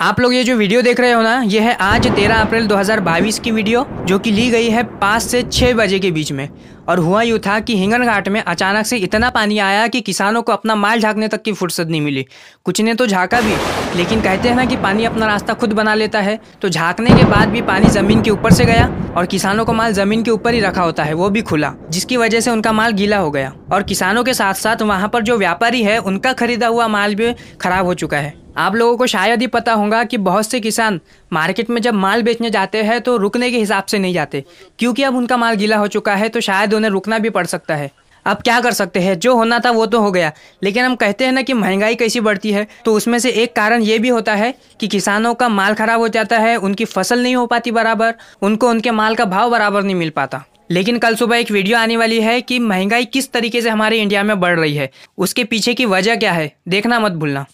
आप लोग ये जो वीडियो देख रहे हो ना ये है आज 13 अप्रैल 2022 की वीडियो जो कि ली गई है पाँच से छः बजे के बीच में और हुआ यूँ था कि हिंगन घाट में अचानक से इतना पानी आया कि किसानों को अपना माल झाँकने तक की फुर्सत नहीं मिली कुछ ने तो झाँका भी लेकिन कहते हैं ना कि पानी अपना रास्ता खुद बना लेता है तो झाँकने के बाद भी पानी ज़मीन के ऊपर से गया और किसानों को माल ज़मीन के ऊपर ही रखा होता है वो भी खुला जिसकी वजह से उनका माल गीला हो गया और किसानों के साथ साथ वहाँ पर जो व्यापारी है उनका खरीदा हुआ माल भी खराब हो चुका है आप लोगों को शायद ही पता होगा कि बहुत से किसान मार्केट में जब माल बेचने जाते हैं तो रुकने के हिसाब से नहीं जाते क्योंकि अब उनका माल गीला हो चुका है तो शायद उन्हें रुकना भी पड़ सकता है अब क्या कर सकते हैं जो होना था वो तो हो गया लेकिन हम कहते हैं ना कि महंगाई कैसी बढ़ती है तो उसमें से एक कारण ये भी होता है कि किसानों का माल खराब हो जाता है उनकी फसल नहीं हो पाती बराबर उनको उनके माल का भाव बराबर नहीं मिल पाता लेकिन कल सुबह एक वीडियो आने वाली है कि महंगाई किस तरीके से हमारे इंडिया में बढ़ रही है उसके पीछे की वजह क्या है देखना मत भूलना